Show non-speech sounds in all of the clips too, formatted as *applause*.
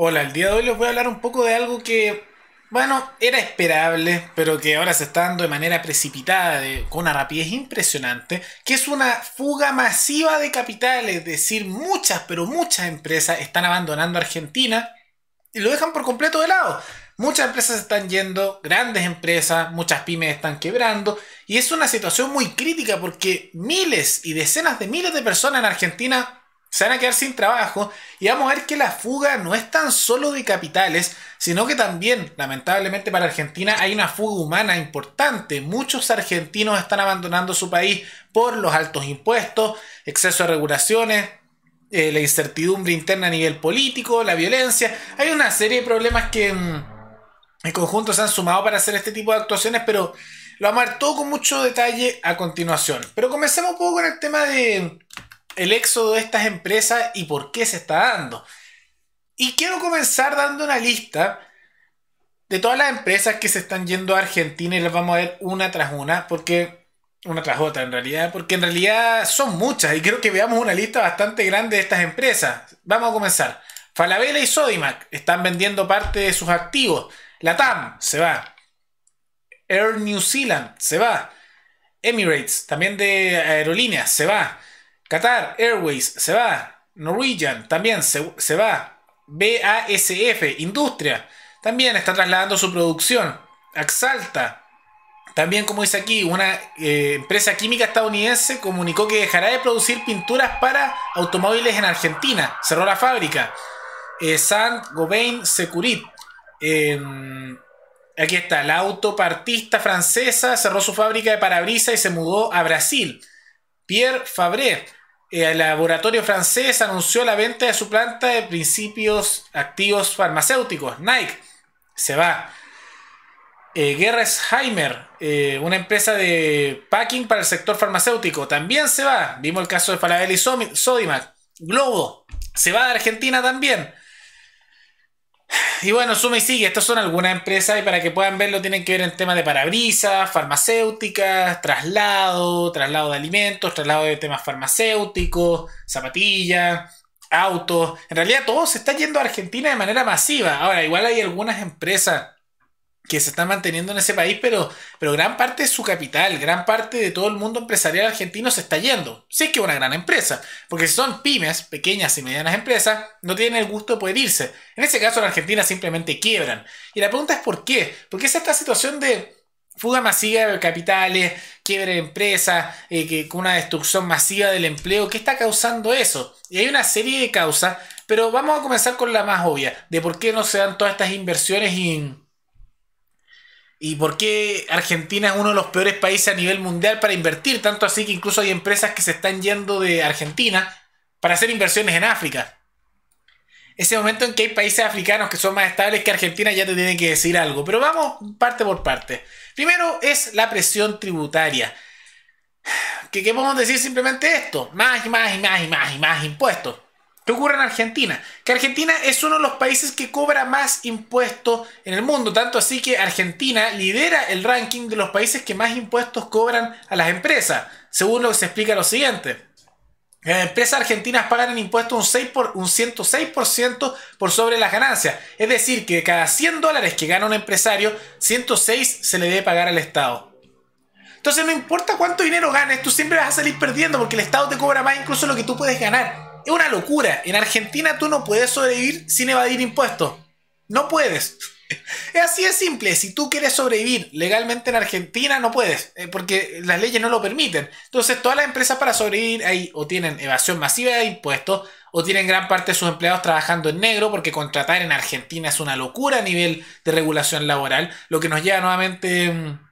Hola, el día de hoy les voy a hablar un poco de algo que, bueno, era esperable, pero que ahora se está dando de manera precipitada, con una rapidez impresionante, que es una fuga masiva de capitales, es decir, muchas, pero muchas empresas están abandonando Argentina y lo dejan por completo de lado. Muchas empresas están yendo, grandes empresas, muchas pymes están quebrando y es una situación muy crítica porque miles y decenas de miles de personas en Argentina se van a quedar sin trabajo y vamos a ver que la fuga no es tan solo de capitales, sino que también, lamentablemente para Argentina, hay una fuga humana importante. Muchos argentinos están abandonando su país por los altos impuestos, exceso de regulaciones, eh, la incertidumbre interna a nivel político, la violencia. Hay una serie de problemas que en, mm, en conjunto se han sumado para hacer este tipo de actuaciones, pero lo vamos a ver todo con mucho detalle a continuación. Pero comencemos un poco con el tema de el éxodo de estas empresas y por qué se está dando. Y quiero comenzar dando una lista de todas las empresas que se están yendo a Argentina y las vamos a ver una tras una, porque una tras otra en realidad, porque en realidad son muchas y creo que veamos una lista bastante grande de estas empresas. Vamos a comenzar. Falabella y Sodimac están vendiendo parte de sus activos. Latam, se va. Air New Zealand se va. Emirates, también de aerolíneas, se va. Qatar Airways se va. Norwegian también se, va. BASF, Industria, también está trasladando su producción. Axalta, también como dice aquí, una eh, empresa química estadounidense comunicó que dejará de producir pinturas para automóviles en Argentina. Cerró la fábrica. Eh, saint San Gobain Securit. Em, aquí está, la autopartista francesa cerró su fábrica de parabrisas y se mudó a Brasil. Pierre Fabre eh, el laboratorio francés anunció la venta de su planta de principios activos farmacéuticos. Nike se va. Eh, Gerresheimer, eh, una empresa de packing para el sector farmacéutico, también se va. Vimos el caso de Falabella y Sodimac. Globo se va de Argentina también. Y bueno, suma y sigue. Estas son algunas empresas y para que puedan verlo tienen que ver en temas de parabrisas, farmacéuticas, traslado, traslado de alimentos, traslado de temas farmacéuticos, zapatillas, autos. En realidad todo se está yendo a Argentina de manera masiva. Ahora, igual hay algunas empresas que se están manteniendo en ese país, pero, pero gran parte de su capital, gran parte de todo el mundo empresarial argentino se está yendo. Si es que una gran empresa, porque si son pymes, pequeñas y medianas empresas, no tienen el gusto de poder irse. En ese caso, en Argentina simplemente quiebran. Y la pregunta es por qué. Porque es esta situación de fuga masiva de capitales, quiebre de empresas, eh, con una destrucción masiva del empleo. ¿Qué está causando eso? Y hay una serie de causas, pero vamos a comenzar con la más obvia, de por qué no se dan todas estas inversiones en ¿Y por qué Argentina es uno de los peores países a nivel mundial para invertir? Tanto así que incluso hay empresas que se están yendo de Argentina para hacer inversiones en África. Ese momento en que hay países africanos que son más estables que Argentina ya te tienen que decir algo. Pero vamos parte por parte. Primero es la presión tributaria. Que qué podemos decir simplemente esto? Más y más y más y más y más impuestos. ¿Qué ocurre en Argentina? Que Argentina es uno de los países que cobra más impuestos en el mundo, tanto así que Argentina lidera el ranking de los países que más impuestos cobran a las empresas, según lo que se explica lo siguiente. Las empresas argentinas pagan en impuestos un, un 106% por sobre las ganancias. Es decir, que de cada 100 dólares que gana un empresario, 106 se le debe pagar al Estado. Entonces no importa cuánto dinero ganes, tú siempre vas a salir perdiendo porque el Estado te cobra más incluso lo que tú puedes ganar es una locura. En Argentina tú no puedes sobrevivir sin evadir impuestos. No puedes. *laughs* Es así de simple. Si tú quieres sobrevivir legalmente en Argentina, no puedes, eh, porque las leyes no lo permiten. Entonces, todas las empresas para sobrevivir ahí o tienen evasión masiva de impuestos o tienen gran parte de sus empleados trabajando en negro, porque contratar en Argentina es una locura a nivel de regulación laboral, lo que nos lleva nuevamente mm,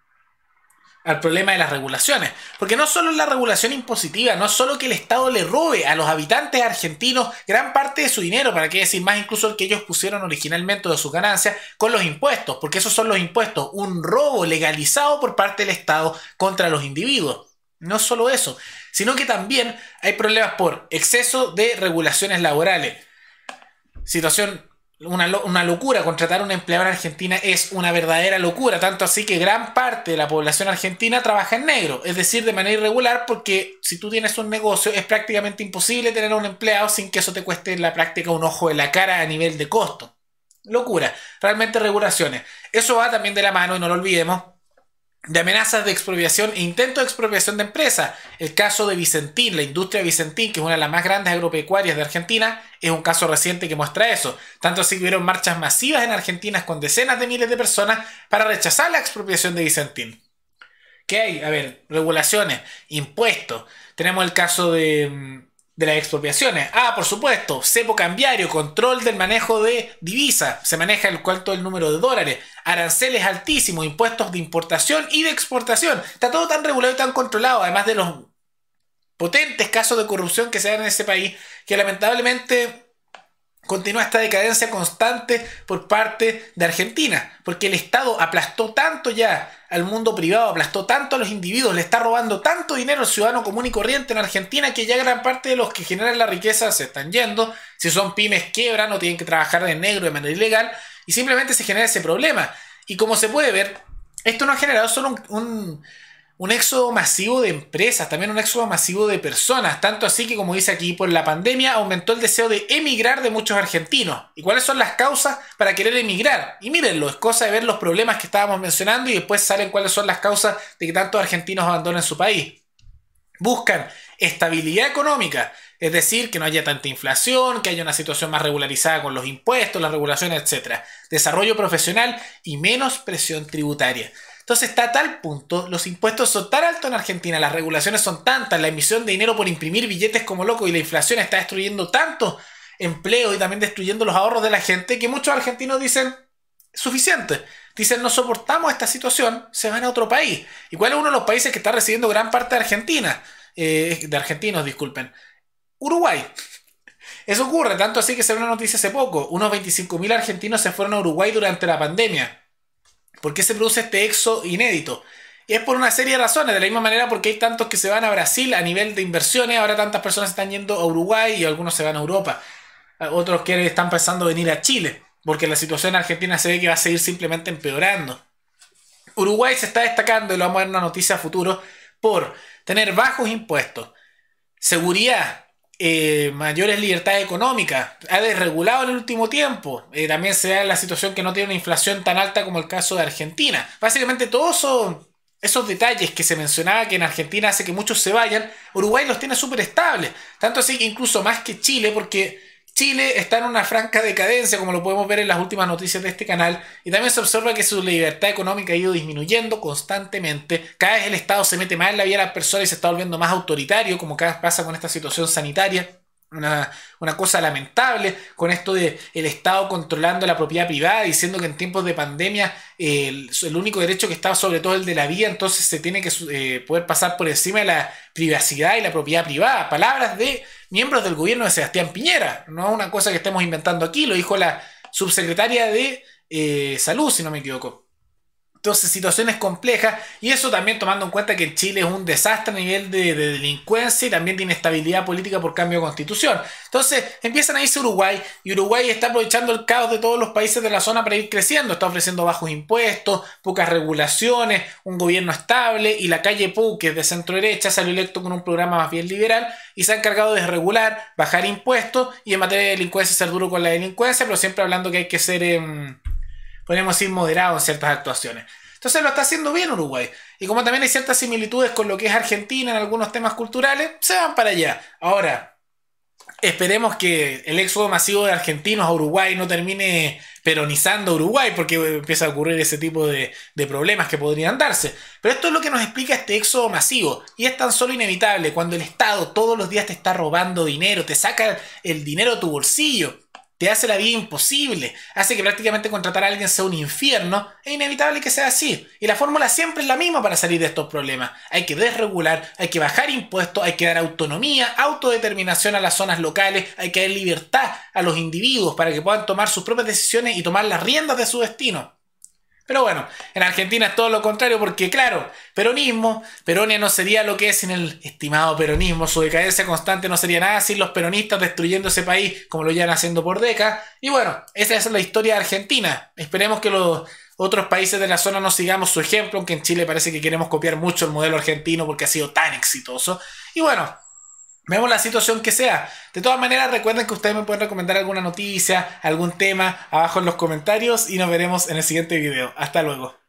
al problema de las regulaciones. Porque no solo es la regulación impositiva, no solo que el Estado le robe a los habitantes argentinos gran parte de su dinero, para qué decir más incluso el que ellos pusieron originalmente de su ganancia con los impuestos, porque esos son los impuestos, un robo legalizado por parte del Estado contra los individuos. No solo eso, sino que también hay problemas por exceso de regulaciones laborales. Situación una, locura. Contratar a un empleado en Argentina es una verdadera locura. Tanto así que gran parte de la población argentina trabaja en negro, es decir, de manera irregular, porque si tú tienes un negocio es prácticamente imposible tener un empleado sin que eso te cueste en la práctica un ojo de la cara a nivel de costo. Locura, realmente regulaciones. Eso va también de la mano y no lo olvidemos de amenazas de expropiación e intento de expropiación de empresas. El caso de Vicentín, la industria Vicentín, que es una de las más grandes agropecuarias de Argentina, es un caso reciente que muestra eso. Tanto así que hubieron marchas masivas en Argentina con decenas de miles de personas para rechazar la expropiación de Vicentín. ¿Qué hay? A ver, regulaciones, impuestos. Tenemos el caso de mm, de las expropiaciones. Ah, por supuesto, cepo cambiario, control del manejo de divisas, se maneja el cuarto del número de dólares, aranceles altísimos, impuestos de importación y de exportación. Está todo tan regulado y tan controlado, además de los potentes casos de corrupción que se dan en ese país, que lamentablemente continúa esta decadencia constante por parte de Argentina, porque el Estado aplastó tanto ya al mundo privado, aplastó tanto a los individuos, le está robando tanto dinero al ciudadano común y corriente en Argentina que ya gran parte de los que generan la riqueza se están yendo, si son pymes quiebran no tienen que trabajar de negro de manera ilegal y simplemente se genera ese problema. Y como se puede ver, esto no ha generado solo un un éxodo masivo de empresas, también un éxodo masivo de personas, tanto así que como dice aquí, por la pandemia aumentó el deseo de emigrar de muchos argentinos. ¿Y cuáles son las causas para querer emigrar? Y mírenlo, es cosa de ver los problemas que estábamos mencionando y después salen cuáles son las causas de que tantos argentinos abandonen su país. Buscan estabilidad económica, es decir, que no haya tanta inflación, que haya una situación más regularizada con los impuestos, las regulaciones, etc. Desarrollo profesional y menos presión tributaria. Entonces está a tal punto, los impuestos son tan altos en Argentina, las regulaciones son tantas, la emisión de dinero por imprimir billetes como loco y la inflación está destruyendo tanto empleo y también destruyendo los ahorros de la gente que muchos argentinos dicen suficiente. Dicen no soportamos esta situación, se van a otro país. ¿Y cuál es uno de los países que está recibiendo gran parte de Argentina? Eh, de argentinos, disculpen. Uruguay. *laughs* Eso ocurre, tanto así que se una noticia hace poco. Unos 25.000 argentinos se fueron a Uruguay durante la pandemia. ¿Por qué se produce este exo inédito? Y es por una serie de razones, de la misma manera porque hay tantos que se van a Brasil a nivel de inversiones, ahora tantas personas están yendo a Uruguay y algunos se van a Europa, ah, otros que están pensando venir a Chile, porque la situación en Argentina se ve que va a seguir simplemente empeorando. Uruguay se está destacando, y lo vamos a ver en una noticia a futuro, por tener bajos impuestos, seguridad, eh, mayores libertades económicas. Ha desregulado en el último tiempo. Eh, también se da la situación que no tiene una inflación tan alta como el caso de Argentina. Básicamente todos esos detalles que se mencionaba que en Argentina hace que muchos se vayan, Uruguay los tiene súper estables. Tanto así que incluso más que Chile porque Chile está en una franca decadencia, como lo podemos ver en las últimas noticias de este canal, y también se observa que su libertad económica ha ido disminuyendo constantemente. Cada vez el Estado se mete más en la vida de las personas y se está volviendo más autoritario, como cada vez pasa con esta situación sanitaria. Una, una, cosa lamentable con esto de el Estado controlando la propiedad privada, diciendo que en tiempos de pandemia el, único derecho que está sobre todo el de la vida, entonces se tiene que eh, poder pasar por encima de la privacidad y la propiedad privada. Palabras de miembros del gobierno de Sebastián Piñera, no es una cosa que estemos inventando aquí, lo dijo la subsecretaria de eh, Salud, si no me equivoco. Entonces, situaciones complejas. Y eso también tomando en cuenta que Chile es un desastre a nivel de, delincuencia y también de inestabilidad política por cambio de constitución. Entonces, empiezan a irse Uruguay y Uruguay está aprovechando el caos de todos los países de la zona para ir creciendo. Está ofreciendo bajos impuestos, pocas regulaciones, un gobierno estable y la calle Pu que es de centro derecha, salió electo con un programa más bien liberal y se ha encargado de regular, bajar impuestos y en materia de delincuencia ser duro con la delincuencia, pero siempre hablando que hay que ser... Em, Podemos ir moderado en ciertas actuaciones. Entonces lo está haciendo bien Uruguay. Y como también hay ciertas similitudes con lo que es Argentina en algunos temas culturales, se van para allá. Ahora, esperemos que el éxodo masivo de argentinos a Uruguay no termine peronizando a Uruguay, porque empieza a ocurrir ese tipo de, de problemas que podrían darse. Pero esto es lo que nos explica este éxodo masivo. Y es tan solo inevitable cuando el Estado todos los días te está robando dinero, te saca el dinero de tu bolsillo te hace la vida imposible, hace que prácticamente contratar a alguien sea un infierno, es inevitable que sea así. Y la fórmula siempre es la misma para salir de estos problemas. Hay que desregular, hay que bajar impuestos, hay que dar autonomía, autodeterminación a las zonas locales, hay que dar libertad a los individuos para que puedan tomar sus propias decisiones y tomar las riendas de su destino. Pero bueno, en Argentina es todo lo contrario porque, claro, peronismo, Peronia no sería lo que es sin el estimado peronismo, su decadencia constante no sería nada sin los peronistas destruyendo ese país como lo llevan haciendo por décadas. Y bueno, esa es la historia de Argentina. Esperemos que los otros países de la zona no sigamos su ejemplo, aunque en Chile parece que queremos copiar mucho el modelo argentino porque ha sido tan exitoso. Y bueno, Vemos la situación que sea. De todas maneras, recuerden que ustedes me pueden recomendar alguna noticia, algún tema abajo en los comentarios y nos veremos en el siguiente video. Hasta luego.